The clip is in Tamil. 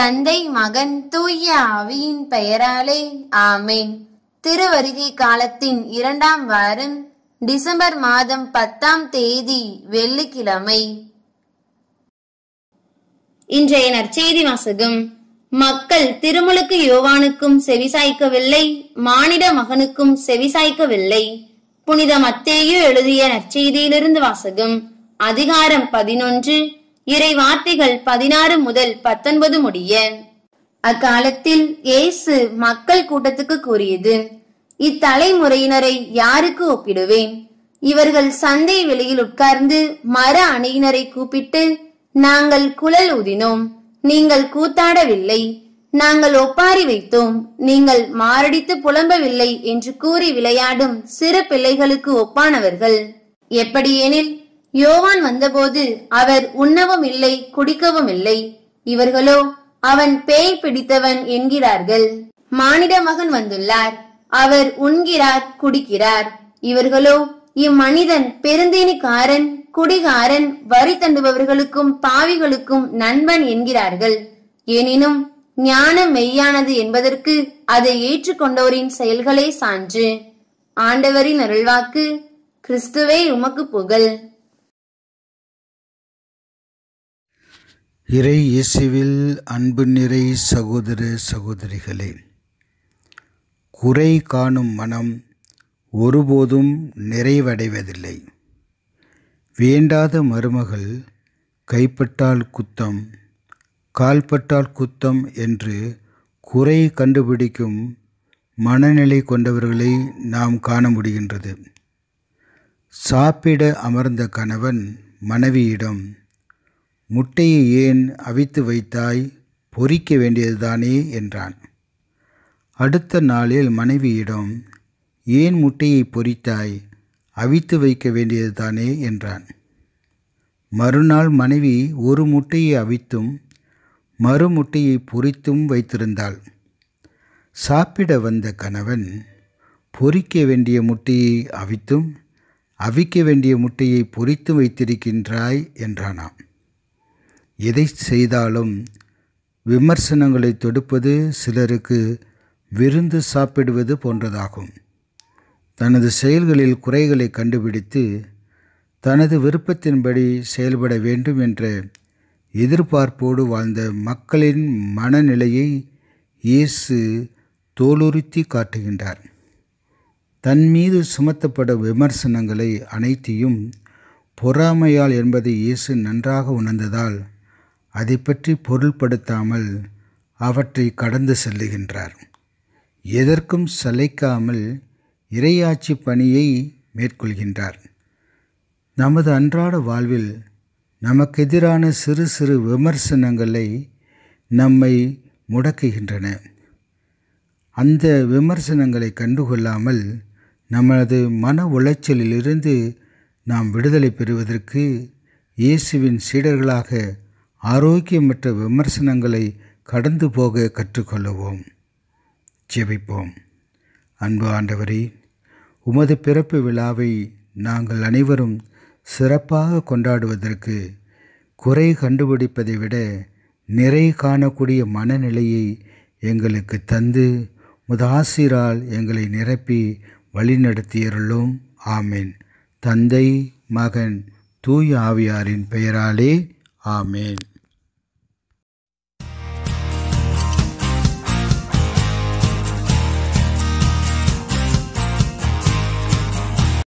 தந்தை மகன் தூய ஆவியின் பெயராலே ஆமேன் திருவருகை காலத்தின் இரண்டாம் வாரம் டிசம்பர் மாதம் பத்தாம் தேதி வெள்ளிக்கிழமை இன்றைய நற்செய்தி வாசகம் மக்கள் திருமுழுக்கு யோவானுக்கும் செவிசாய்க்கவில்லை மானிட மகனுக்கும் செவிசாய்க்கவில்லை புனித மத்தேயு எழுதிய நற்செய்தியிலிருந்து வாசகம் அதிகாரம் பதினொன்று இறை வார்த்தைகள் பதினாறு முதல் பத்தொன்பது முடிய அக்காலத்தில் இயேசு மக்கள் கூட்டத்துக்கு கூறியது இத்தலைமுறையினரை யாருக்கு ஒப்பிடுவேன் இவர்கள் சந்தை வெளியில் உட்கார்ந்து மர அணியினரை கூப்பிட்டு நாங்கள் குழல் ஊதினோம் நீங்கள் கூத்தாடவில்லை நாங்கள் ஒப்பாரி வைத்தோம் நீங்கள் மாரடித்து புலம்பவில்லை என்று கூறி விளையாடும் சிறு பிள்ளைகளுக்கு ஒப்பானவர்கள் எப்படியெனில் யோவான் வந்தபோது அவர் உண்ணவும் இல்லை குடிக்கவும் இல்லை இவர்களோ அவன் பேய் பிடித்தவன் என்கிறார்கள் மானிட மகன் வந்துள்ளார் அவர் உண்கிறார் குடிக்கிறார் இவர்களோ இம்மனிதன் பெருந்தேனிக்காரன் குடிகாரன் வரி தண்டுபவர்களுக்கும் பாவிகளுக்கும் நண்பன் என்கிறார்கள் எனினும் ஞானம் மெய்யானது என்பதற்கு அதை ஏற்றுக்கொண்டோரின் செயல்களே சான்று ஆண்டவரின் அருள்வாக்கு கிறிஸ்துவே உமக்கு புகழ் இறை இயேசுவில் அன்பு நிறை சகோதர சகோதரிகளே குறை காணும் மனம் ஒருபோதும் நிறைவடைவதில்லை வேண்டாத மருமகள் கைப்பட்டால் குத்தம் கால்பட்டால் குத்தம் என்று குறை கண்டுபிடிக்கும் மனநிலை கொண்டவர்களை நாம் காண முடிகின்றது சாப்பிட அமர்ந்த கணவன் மனைவியிடம் முட்டையை ஏன் அவித்து வைத்தாய் பொறிக்க வேண்டியதுதானே என்றான் அடுத்த நாளில் மனைவியிடம் ஏன் முட்டையை பொறித்தாய் அவித்து வைக்க வேண்டியதுதானே என்றான் மறுநாள் மனைவி ஒரு முட்டையை அவித்தும் மறு முட்டையை பொறித்தும் வைத்திருந்தாள் சாப்பிட வந்த கணவன் பொறிக்க வேண்டிய முட்டையை அவித்தும் அவிக்க வேண்டிய முட்டையை பொறித்து வைத்திருக்கின்றாய் என்றானாம் எதை செய்தாலும் விமர்சனங்களை தொடுப்பது சிலருக்கு விருந்து சாப்பிடுவது போன்றதாகும் தனது செயல்களில் குறைகளை கண்டுபிடித்து தனது விருப்பத்தின்படி செயல்பட வேண்டும் என்ற எதிர்பார்ப்போடு வாழ்ந்த மக்களின் மனநிலையை இயேசு தோலுறுத்தி காட்டுகின்றார் தன் மீது சுமத்தப்பட விமர்சனங்களை அனைத்தையும் பொறாமையால் என்பதை இயேசு நன்றாக உணர்ந்ததால் அதை பற்றி பொருள்படுத்தாமல் அவற்றை கடந்து செல்லுகின்றார் எதற்கும் சலைக்காமல் இரையாட்சி பணியை மேற்கொள்கின்றார் நமது அன்றாட வாழ்வில் நமக்கெதிரான சிறு சிறு விமர்சனங்களை நம்மை முடக்குகின்றன அந்த விமர்சனங்களை கண்டுகொள்ளாமல் நமது மன உளைச்சலிலிருந்து நாம் விடுதலை பெறுவதற்கு இயேசுவின் சீடர்களாக ஆரோக்கியமற்ற விமர்சனங்களை கடந்து போக கற்றுக்கொள்ளுவோம் ஜெபிப்போம் அன்பு ஆண்டவரே உமது பிறப்பு விழாவை நாங்கள் அனைவரும் சிறப்பாக கொண்டாடுவதற்கு குறை கண்டுபிடிப்பதை விட நிறை காணக்கூடிய மனநிலையை எங்களுக்கு தந்து முதாசிரால் எங்களை நிரப்பி வழிநடத்தியருளும் ஆமேன் தந்தை மகன் தூய் ஆவியாரின் பெயராலே ஆமேன்